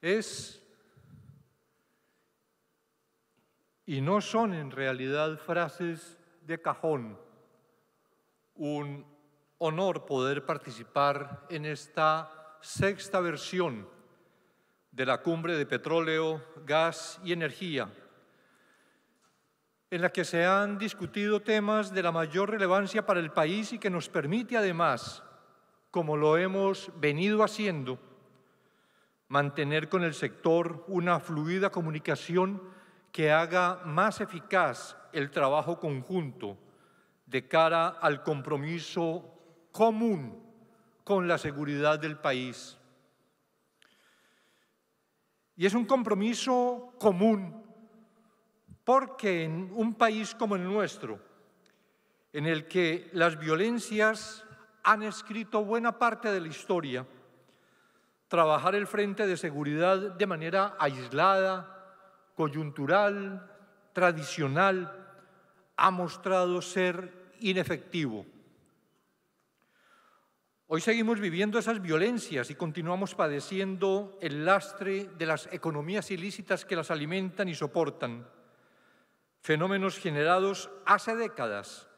es, y no son en realidad frases de cajón, un honor poder participar en esta sexta versión de la cumbre de petróleo, gas y energía, en la que se han discutido temas de la mayor relevancia para el país y que nos permite además, como lo hemos venido haciendo, mantener con el sector una fluida comunicación que haga más eficaz el trabajo conjunto de cara al compromiso común con la seguridad del país. Y es un compromiso común porque en un país como el nuestro, en el que las violencias han escrito buena parte de la historia, trabajar el frente de seguridad de manera aislada, coyuntural, tradicional, ha mostrado ser inefectivo. Hoy seguimos viviendo esas violencias y continuamos padeciendo el lastre de las economías ilícitas que las alimentan y soportan, fenómenos generados hace décadas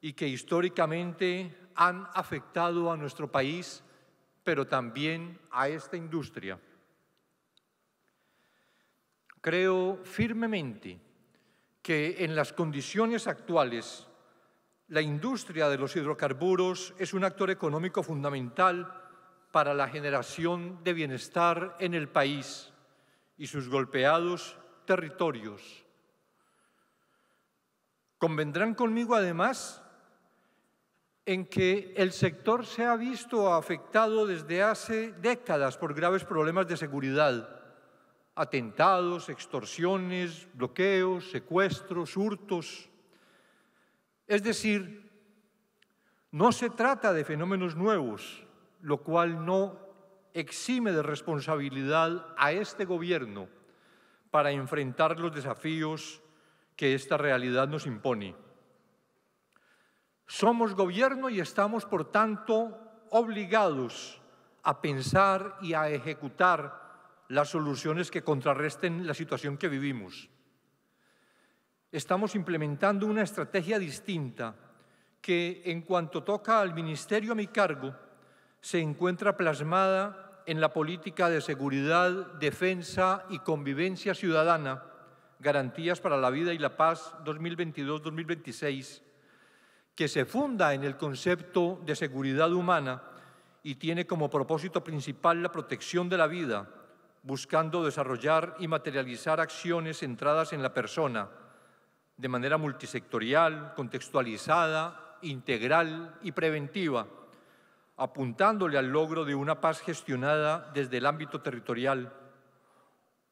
y que históricamente han afectado a nuestro país pero también a esta industria. Creo firmemente que en las condiciones actuales la industria de los hidrocarburos es un actor económico fundamental para la generación de bienestar en el país y sus golpeados territorios. Convendrán conmigo además en que el sector se ha visto afectado desde hace décadas por graves problemas de seguridad, atentados, extorsiones, bloqueos, secuestros, hurtos. Es decir, no se trata de fenómenos nuevos, lo cual no exime de responsabilidad a este gobierno para enfrentar los desafíos que esta realidad nos impone. Somos gobierno y estamos, por tanto, obligados a pensar y a ejecutar las soluciones que contrarresten la situación que vivimos. Estamos implementando una estrategia distinta que, en cuanto toca al ministerio a mi cargo, se encuentra plasmada en la política de seguridad, defensa y convivencia ciudadana, Garantías para la Vida y la Paz 2022-2026 que se funda en el concepto de seguridad humana y tiene como propósito principal la protección de la vida, buscando desarrollar y materializar acciones centradas en la persona, de manera multisectorial, contextualizada, integral y preventiva, apuntándole al logro de una paz gestionada desde el ámbito territorial.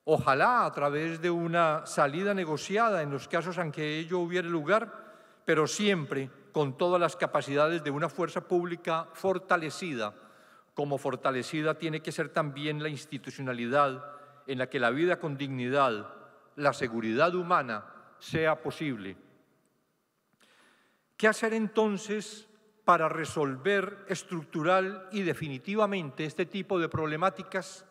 Ojalá a través de una salida negociada en los casos en que ello hubiere lugar, pero siempre con todas las capacidades de una fuerza pública fortalecida, como fortalecida tiene que ser también la institucionalidad en la que la vida con dignidad, la seguridad humana, sea posible. ¿Qué hacer entonces para resolver estructural y definitivamente este tipo de problemáticas?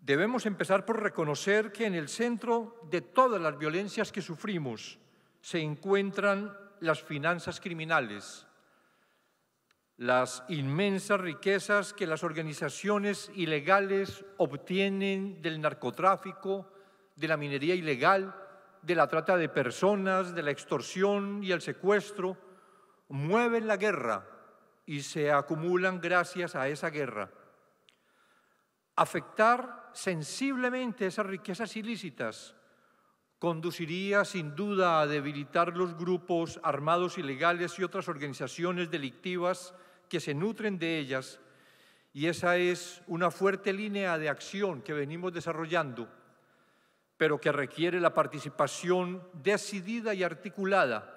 Debemos empezar por reconocer que en el centro de todas las violencias que sufrimos se encuentran las finanzas criminales, las inmensas riquezas que las organizaciones ilegales obtienen del narcotráfico, de la minería ilegal, de la trata de personas, de la extorsión y el secuestro, mueven la guerra y se acumulan gracias a esa guerra. Afectar sensiblemente esas riquezas ilícitas conduciría sin duda a debilitar los grupos armados ilegales y otras organizaciones delictivas que se nutren de ellas, y esa es una fuerte línea de acción que venimos desarrollando, pero que requiere la participación decidida y articulada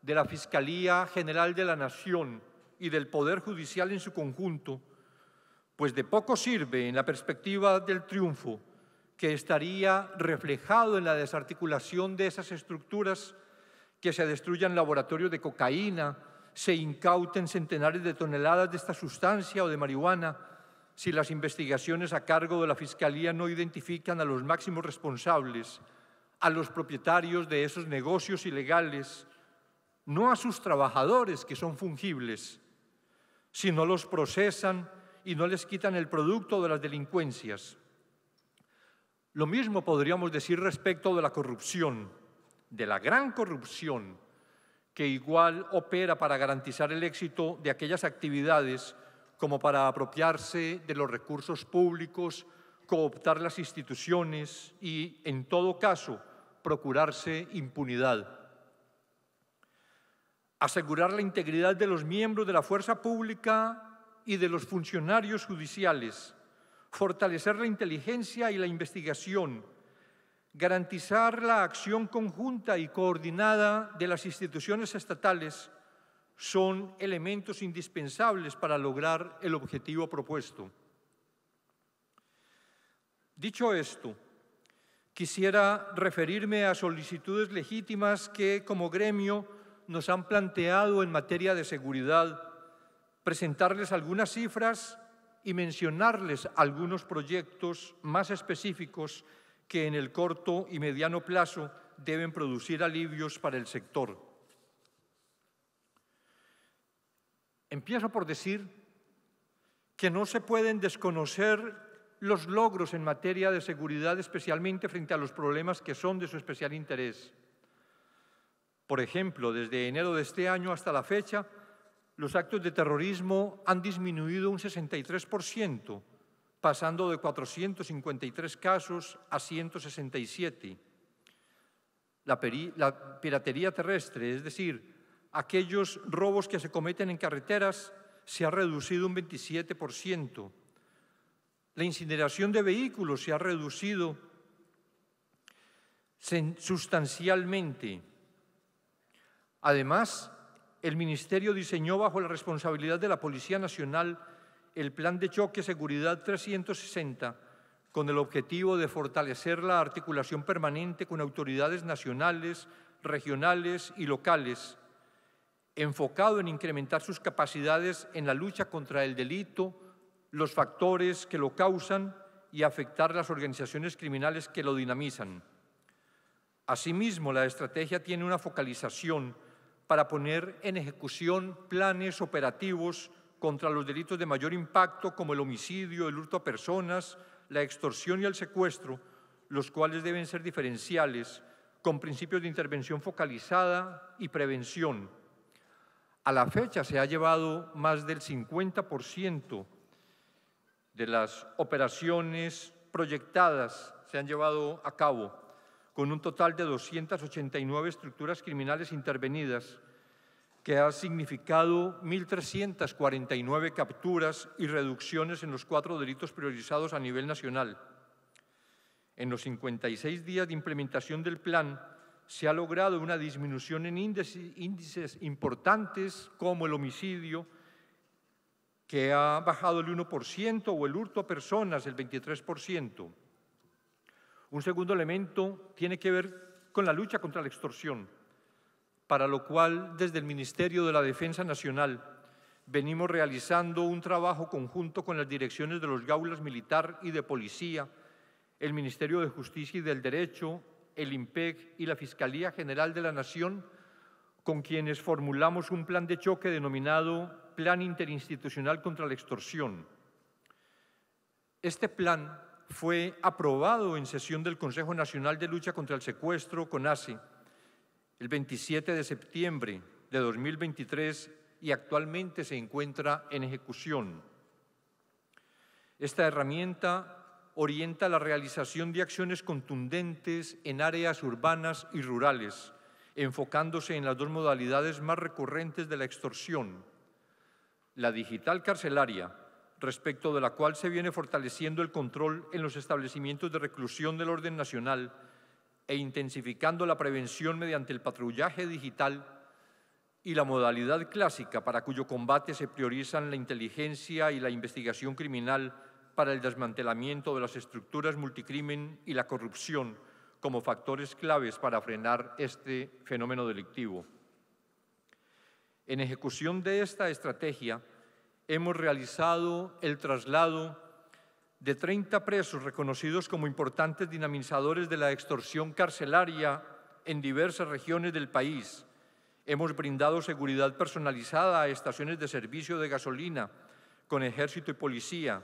de la Fiscalía General de la Nación y del Poder Judicial en su conjunto, pues de poco sirve en la perspectiva del triunfo que estaría reflejado en la desarticulación de esas estructuras, que se destruyan laboratorios de cocaína, se incauten centenares de toneladas de esta sustancia o de marihuana, si las investigaciones a cargo de la Fiscalía no identifican a los máximos responsables, a los propietarios de esos negocios ilegales, no a sus trabajadores que son fungibles, si no los procesan y no les quitan el producto de las delincuencias. Lo mismo podríamos decir respecto de la corrupción, de la gran corrupción que igual opera para garantizar el éxito de aquellas actividades como para apropiarse de los recursos públicos, cooptar las instituciones y, en todo caso, procurarse impunidad. Asegurar la integridad de los miembros de la fuerza pública y de los funcionarios judiciales fortalecer la inteligencia y la investigación, garantizar la acción conjunta y coordinada de las instituciones estatales son elementos indispensables para lograr el objetivo propuesto. Dicho esto, quisiera referirme a solicitudes legítimas que como gremio nos han planteado en materia de seguridad, presentarles algunas cifras y mencionarles algunos proyectos más específicos que en el corto y mediano plazo deben producir alivios para el sector. Empiezo por decir que no se pueden desconocer los logros en materia de seguridad, especialmente frente a los problemas que son de su especial interés. Por ejemplo, desde enero de este año hasta la fecha, los actos de terrorismo han disminuido un 63%, pasando de 453 casos a 167. La, piratería terrestre, es decir, aquellos robos que se cometen en carreteras, se ha reducido un 27%. La incineración de vehículos se ha reducido sustancialmente. Además, el Ministerio diseñó bajo la responsabilidad de la Policía Nacional el Plan de Choque Seguridad 360 con el objetivo de fortalecer la articulación permanente con autoridades nacionales, regionales y locales, enfocado en incrementar sus capacidades en la lucha contra el delito, los factores que lo causan y afectar las organizaciones criminales que lo dinamizan. Asimismo, la estrategia tiene una focalización para poner en ejecución planes operativos contra los delitos de mayor impacto como el homicidio, el hurto a personas, la extorsión y el secuestro, los cuales deben ser diferenciales con principios de intervención focalizada y prevención. A la fecha se ha llevado más del 50% de las operaciones proyectadas se han llevado a cabo con un total de 289 estructuras criminales intervenidas, que ha significado 1.349 capturas y reducciones en los cuatro delitos priorizados a nivel nacional. En los 56 días de implementación del plan se ha logrado una disminución en índices importantes como el homicidio, que ha bajado el 1%, o el hurto a personas, el 23%. Un segundo elemento tiene que ver con la lucha contra la extorsión, para lo cual desde el Ministerio de la Defensa Nacional venimos realizando un trabajo conjunto con las direcciones de los gaulas militar y de policía, el Ministerio de Justicia y del Derecho, el IMPEC y la Fiscalía General de la Nación, con quienes formulamos un plan de choque denominado Plan Interinstitucional contra la Extorsión. Este plan fue aprobado en sesión del Consejo Nacional de Lucha contra el Secuestro, CONASE, el 27 de septiembre de 2023 y actualmente se encuentra en ejecución. Esta herramienta orienta la realización de acciones contundentes en áreas urbanas y rurales, enfocándose en las dos modalidades más recurrentes de la extorsión, la digital carcelaria respecto de la cual se viene fortaleciendo el control en los establecimientos de reclusión del orden nacional e intensificando la prevención mediante el patrullaje digital y la modalidad clásica para cuyo combate se priorizan la inteligencia y la investigación criminal para el desmantelamiento de las estructuras multicrimen y la corrupción como factores claves para frenar este fenómeno delictivo. En ejecución de esta estrategia, hemos realizado el traslado de 30 presos reconocidos como importantes dinamizadores de la extorsión carcelaria en diversas regiones del país. Hemos brindado seguridad personalizada a estaciones de servicio de gasolina con ejército y policía.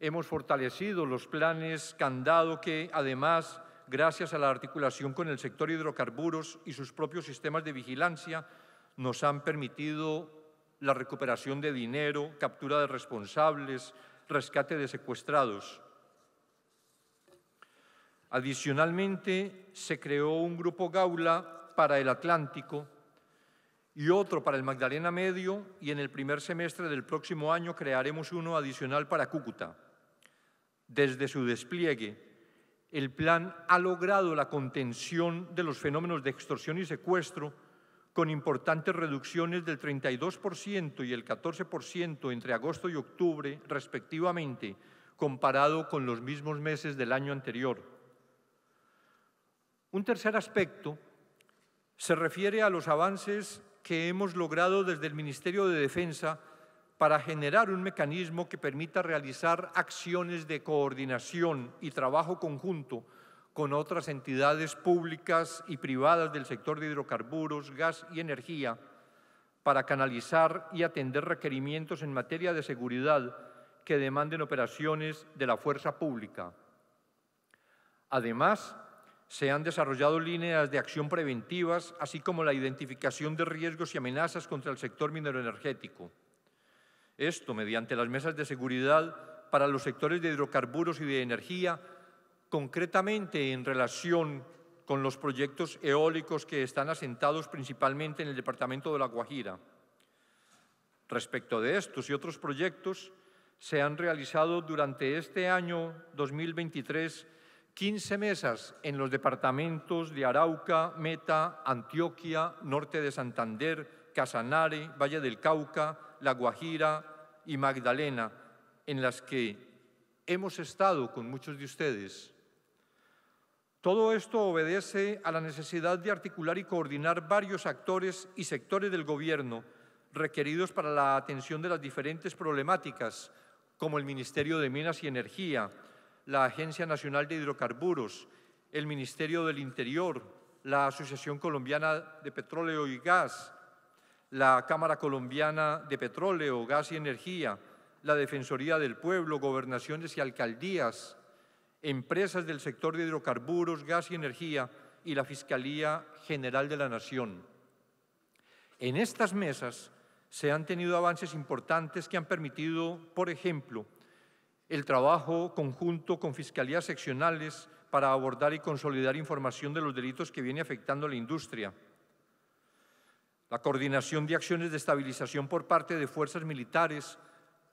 Hemos fortalecido los planes candado que, además, gracias a la articulación con el sector hidrocarburos y sus propios sistemas de vigilancia, nos han permitido la recuperación de dinero, captura de responsables, rescate de secuestrados. Adicionalmente, se creó un grupo Gaula para el Atlántico y otro para el Magdalena Medio y en el primer semestre del próximo año crearemos uno adicional para Cúcuta. Desde su despliegue, el plan ha logrado la contención de los fenómenos de extorsión y secuestro, con importantes reducciones del 32% y el 14% entre agosto y octubre, respectivamente, comparado con los mismos meses del año anterior. Un tercer aspecto se refiere a los avances que hemos logrado desde el Ministerio de Defensa para generar un mecanismo que permita realizar acciones de coordinación y trabajo conjunto con otras entidades públicas y privadas del sector de hidrocarburos, gas y energía para canalizar y atender requerimientos en materia de seguridad que demanden operaciones de la fuerza pública. Además, se han desarrollado líneas de acción preventivas, así como la identificación de riesgos y amenazas contra el sector mineroenergético. Esto mediante las mesas de seguridad para los sectores de hidrocarburos y de energía concretamente en relación con los proyectos eólicos que están asentados principalmente en el departamento de La Guajira. Respecto de estos y otros proyectos, se han realizado durante este año 2023 15 mesas en los departamentos de Arauca, Meta, Antioquia, Norte de Santander, Casanare, Valle del Cauca, La Guajira y Magdalena, en las que hemos estado con muchos de ustedes todo esto obedece a la necesidad de articular y coordinar varios actores y sectores del Gobierno requeridos para la atención de las diferentes problemáticas, como el Ministerio de Minas y Energía, la Agencia Nacional de Hidrocarburos, el Ministerio del Interior, la Asociación Colombiana de Petróleo y Gas, la Cámara Colombiana de Petróleo, Gas y Energía, la Defensoría del Pueblo, Gobernaciones y Alcaldías, empresas del sector de hidrocarburos, gas y energía y la Fiscalía General de la Nación. En estas mesas se han tenido avances importantes que han permitido, por ejemplo, el trabajo conjunto con fiscalías seccionales para abordar y consolidar información de los delitos que viene afectando a la industria, la coordinación de acciones de estabilización por parte de fuerzas militares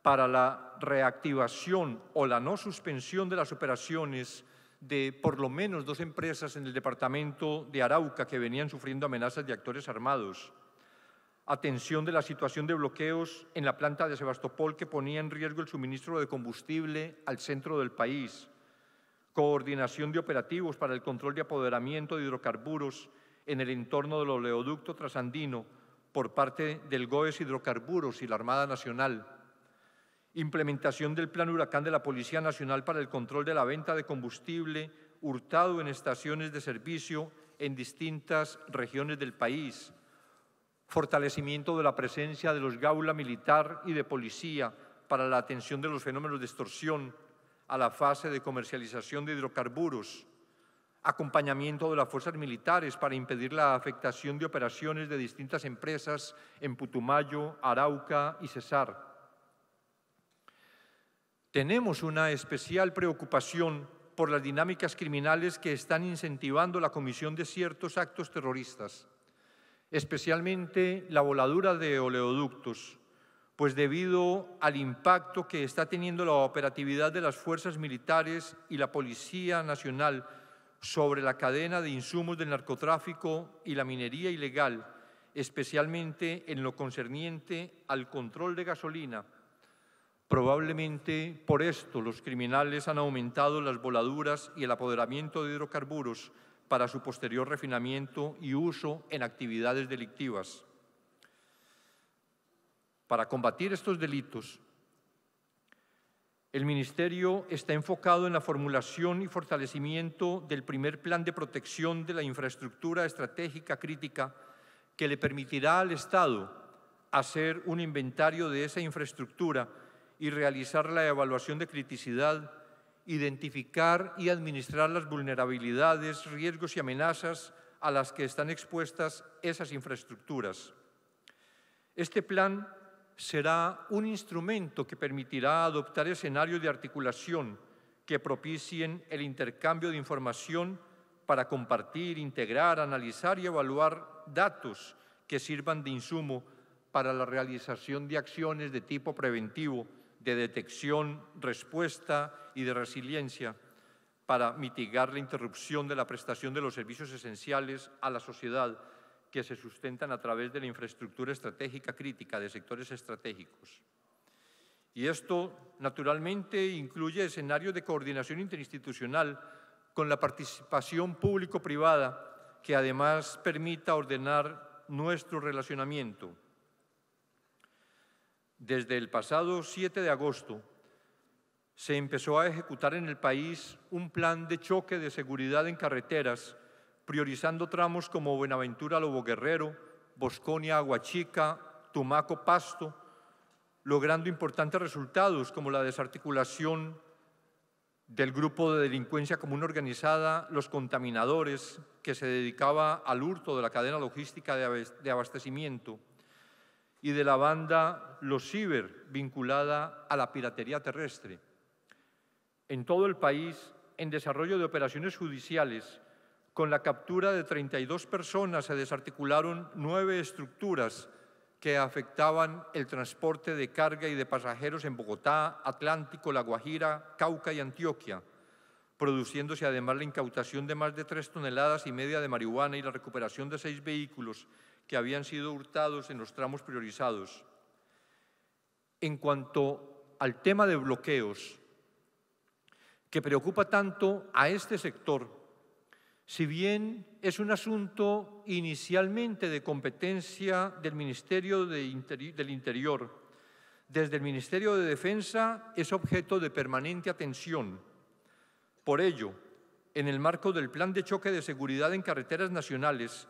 para la reactivación o la no suspensión de las operaciones de por lo menos dos empresas en el departamento de Arauca que venían sufriendo amenazas de actores armados, atención de la situación de bloqueos en la planta de Sebastopol que ponía en riesgo el suministro de combustible al centro del país, coordinación de operativos para el control y apoderamiento de hidrocarburos en el entorno del oleoducto trasandino por parte del GOES Hidrocarburos y la Armada Nacional, implementación del Plan Huracán de la Policía Nacional para el control de la venta de combustible hurtado en estaciones de servicio en distintas regiones del país, fortalecimiento de la presencia de los gaula militar y de policía para la atención de los fenómenos de extorsión a la fase de comercialización de hidrocarburos, acompañamiento de las fuerzas militares para impedir la afectación de operaciones de distintas empresas en Putumayo, Arauca y Cesar tenemos una especial preocupación por las dinámicas criminales que están incentivando la comisión de ciertos actos terroristas, especialmente la voladura de oleoductos, pues debido al impacto que está teniendo la operatividad de las fuerzas militares y la Policía Nacional sobre la cadena de insumos del narcotráfico y la minería ilegal, especialmente en lo concerniente al control de gasolina, Probablemente por esto los criminales han aumentado las voladuras y el apoderamiento de hidrocarburos para su posterior refinamiento y uso en actividades delictivas. Para combatir estos delitos, el Ministerio está enfocado en la formulación y fortalecimiento del primer plan de protección de la infraestructura estratégica crítica que le permitirá al Estado hacer un inventario de esa infraestructura y realizar la evaluación de criticidad, identificar y administrar las vulnerabilidades, riesgos y amenazas a las que están expuestas esas infraestructuras. Este plan será un instrumento que permitirá adoptar escenarios de articulación que propicien el intercambio de información para compartir, integrar, analizar y evaluar datos que sirvan de insumo para la realización de acciones de tipo preventivo de detección, respuesta y de resiliencia para mitigar la interrupción de la prestación de los servicios esenciales a la sociedad que se sustentan a través de la infraestructura estratégica crítica de sectores estratégicos. Y esto, naturalmente, incluye escenarios de coordinación interinstitucional con la participación público-privada que además permita ordenar nuestro relacionamiento desde el pasado 7 de agosto se empezó a ejecutar en el país un plan de choque de seguridad en carreteras, priorizando tramos como Buenaventura Lobo Guerrero, Bosconia Aguachica, Tumaco Pasto, logrando importantes resultados como la desarticulación del grupo de delincuencia común organizada, los contaminadores, que se dedicaba al hurto de la cadena logística de abastecimiento, y de la banda Los Ciber, vinculada a la piratería terrestre. En todo el país, en desarrollo de operaciones judiciales, con la captura de 32 personas se desarticularon nueve estructuras que afectaban el transporte de carga y de pasajeros en Bogotá, Atlántico, La Guajira, Cauca y Antioquia, produciéndose además la incautación de más de tres toneladas y media de marihuana y la recuperación de seis vehículos que habían sido hurtados en los tramos priorizados. En cuanto al tema de bloqueos, que preocupa tanto a este sector, si bien es un asunto inicialmente de competencia del Ministerio del Interior, desde el Ministerio de Defensa es objeto de permanente atención. Por ello, en el marco del Plan de Choque de Seguridad en Carreteras Nacionales,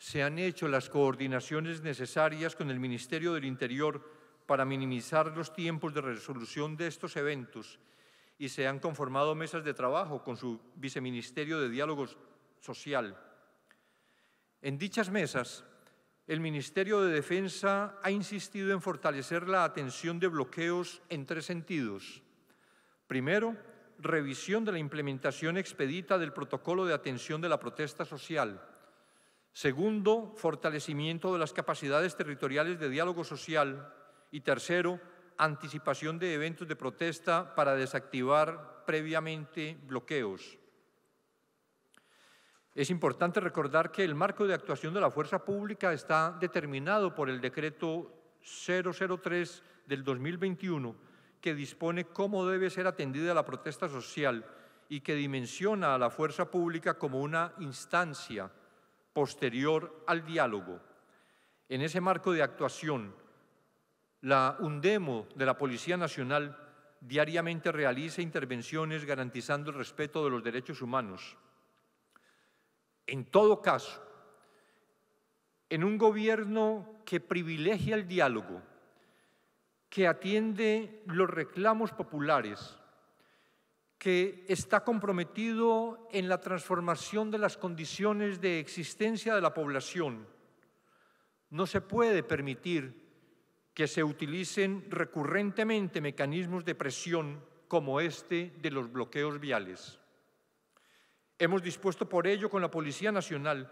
se han hecho las coordinaciones necesarias con el Ministerio del Interior para minimizar los tiempos de resolución de estos eventos y se han conformado mesas de trabajo con su Viceministerio de Diálogo Social. En dichas mesas, el Ministerio de Defensa ha insistido en fortalecer la atención de bloqueos en tres sentidos. Primero, revisión de la implementación expedita del protocolo de atención de la protesta social. Segundo, fortalecimiento de las capacidades territoriales de diálogo social. Y tercero, anticipación de eventos de protesta para desactivar previamente bloqueos. Es importante recordar que el marco de actuación de la fuerza pública está determinado por el decreto 003 del 2021, que dispone cómo debe ser atendida la protesta social y que dimensiona a la fuerza pública como una instancia posterior al diálogo. En ese marco de actuación, la UNDEMO de la Policía Nacional diariamente realiza intervenciones garantizando el respeto de los derechos humanos. En todo caso, en un gobierno que privilegia el diálogo, que atiende los reclamos populares, que está comprometido en la transformación de las condiciones de existencia de la población. No se puede permitir que se utilicen recurrentemente mecanismos de presión como este de los bloqueos viales. Hemos dispuesto por ello con la Policía Nacional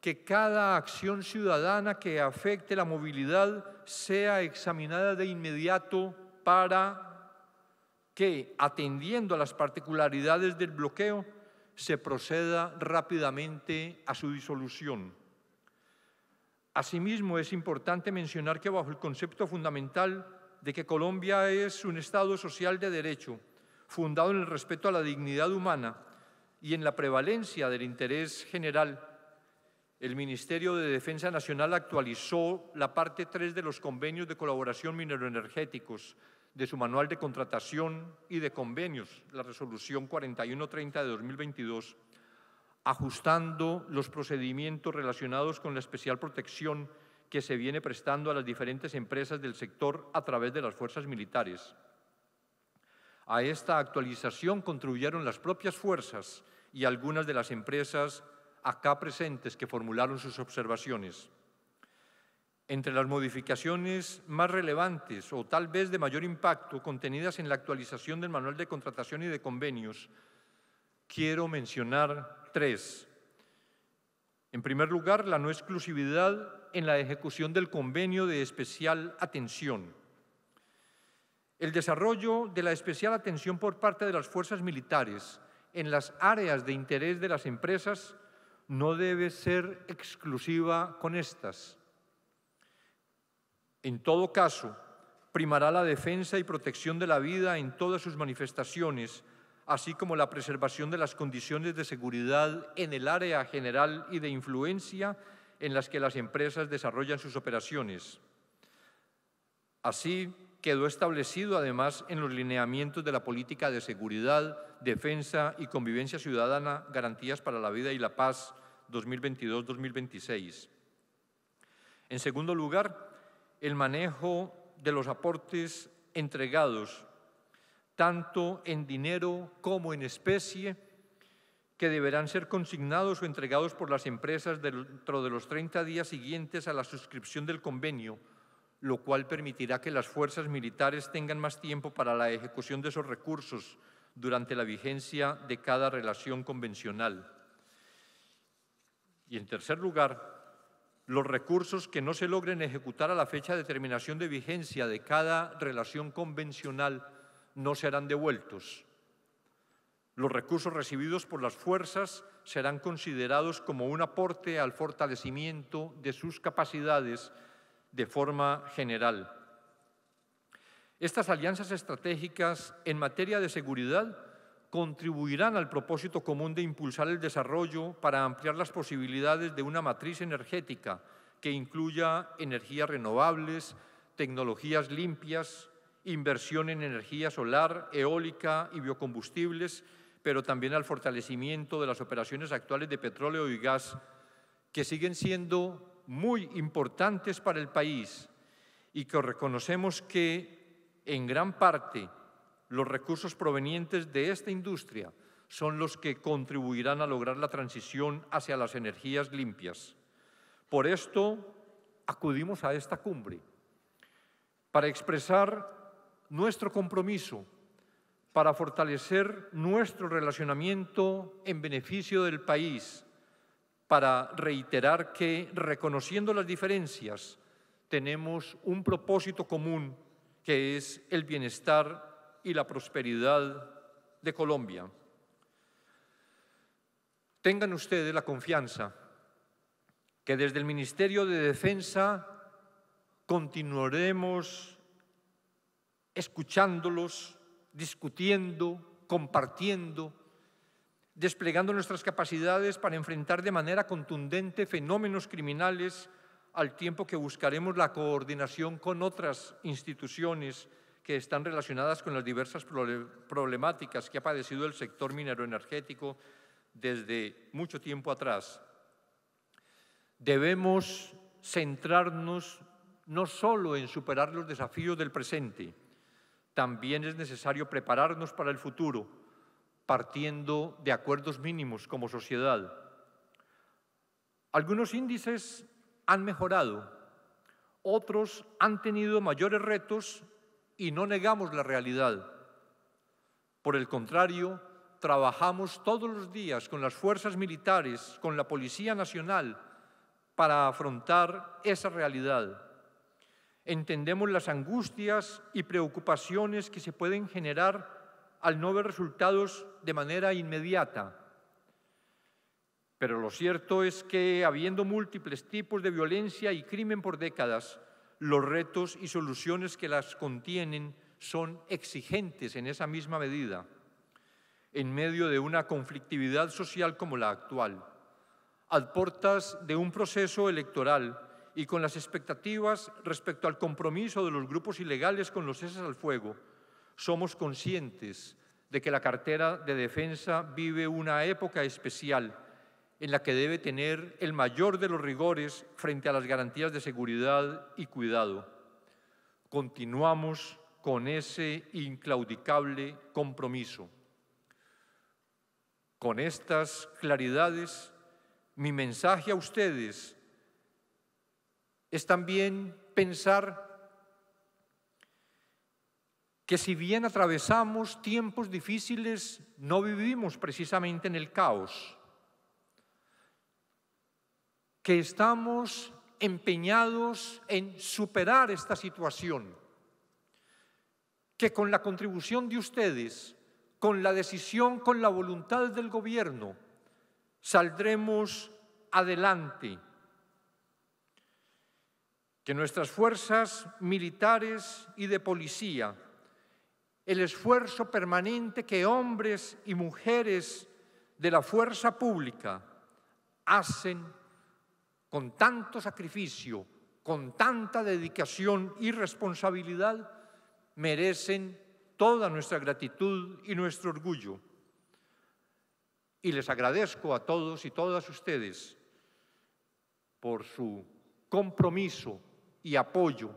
que cada acción ciudadana que afecte la movilidad sea examinada de inmediato para que, atendiendo a las particularidades del bloqueo, se proceda rápidamente a su disolución. Asimismo, es importante mencionar que bajo el concepto fundamental de que Colombia es un Estado social de derecho, fundado en el respeto a la dignidad humana y en la prevalencia del interés general, el Ministerio de Defensa Nacional actualizó la parte 3 de los convenios de colaboración mineroenergéticos de su manual de contratación y de convenios, la resolución 4130 de 2022, ajustando los procedimientos relacionados con la especial protección que se viene prestando a las diferentes empresas del sector a través de las fuerzas militares. A esta actualización contribuyeron las propias fuerzas y algunas de las empresas acá presentes que formularon sus observaciones. Entre las modificaciones más relevantes o tal vez de mayor impacto contenidas en la actualización del Manual de Contratación y de Convenios, quiero mencionar tres. En primer lugar, la no exclusividad en la ejecución del convenio de especial atención. El desarrollo de la especial atención por parte de las fuerzas militares en las áreas de interés de las empresas no debe ser exclusiva con estas. En todo caso, primará la defensa y protección de la vida en todas sus manifestaciones, así como la preservación de las condiciones de seguridad en el área general y de influencia en las que las empresas desarrollan sus operaciones. Así quedó establecido además en los lineamientos de la política de seguridad, defensa y convivencia ciudadana, garantías para la vida y la paz 2022-2026. En segundo lugar, el manejo de los aportes entregados, tanto en dinero como en especie, que deberán ser consignados o entregados por las empresas dentro de los 30 días siguientes a la suscripción del convenio, lo cual permitirá que las fuerzas militares tengan más tiempo para la ejecución de esos recursos durante la vigencia de cada relación convencional. Y en tercer lugar, los recursos que no se logren ejecutar a la fecha de terminación de vigencia de cada relación convencional no serán devueltos. Los recursos recibidos por las fuerzas serán considerados como un aporte al fortalecimiento de sus capacidades de forma general. Estas alianzas estratégicas en materia de seguridad contribuirán al propósito común de impulsar el desarrollo para ampliar las posibilidades de una matriz energética que incluya energías renovables, tecnologías limpias, inversión en energía solar, eólica y biocombustibles, pero también al fortalecimiento de las operaciones actuales de petróleo y gas, que siguen siendo muy importantes para el país y que reconocemos que en gran parte los recursos provenientes de esta industria son los que contribuirán a lograr la transición hacia las energías limpias. Por esto acudimos a esta cumbre, para expresar nuestro compromiso, para fortalecer nuestro relacionamiento en beneficio del país, para reiterar que, reconociendo las diferencias, tenemos un propósito común que es el bienestar y la prosperidad de Colombia. Tengan ustedes la confianza que desde el Ministerio de Defensa continuaremos escuchándolos, discutiendo, compartiendo, desplegando nuestras capacidades para enfrentar de manera contundente fenómenos criminales al tiempo que buscaremos la coordinación con otras instituciones que están relacionadas con las diversas problemáticas que ha padecido el sector minero energético desde mucho tiempo atrás. Debemos centrarnos no solo en superar los desafíos del presente, también es necesario prepararnos para el futuro, partiendo de acuerdos mínimos como sociedad. Algunos índices han mejorado, otros han tenido mayores retos y no negamos la realidad. Por el contrario, trabajamos todos los días con las fuerzas militares, con la Policía Nacional, para afrontar esa realidad. Entendemos las angustias y preocupaciones que se pueden generar al no ver resultados de manera inmediata. Pero lo cierto es que, habiendo múltiples tipos de violencia y crimen por décadas, los retos y soluciones que las contienen son exigentes en esa misma medida, en medio de una conflictividad social como la actual, al portas de un proceso electoral y con las expectativas respecto al compromiso de los grupos ilegales con los ceses al fuego, somos conscientes de que la cartera de defensa vive una época especial en la que debe tener el mayor de los rigores frente a las garantías de seguridad y cuidado. Continuamos con ese inclaudicable compromiso. Con estas claridades, mi mensaje a ustedes es también pensar que si bien atravesamos tiempos difíciles, no vivimos precisamente en el caos que estamos empeñados en superar esta situación, que con la contribución de ustedes, con la decisión, con la voluntad del gobierno, saldremos adelante, que nuestras fuerzas militares y de policía, el esfuerzo permanente que hombres y mujeres de la fuerza pública hacen con tanto sacrificio, con tanta dedicación y responsabilidad, merecen toda nuestra gratitud y nuestro orgullo. Y les agradezco a todos y todas ustedes por su compromiso y apoyo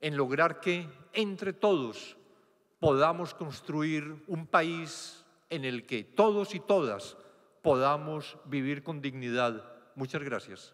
en lograr que entre todos podamos construir un país en el que todos y todas podamos vivir con dignidad Muchas gracias.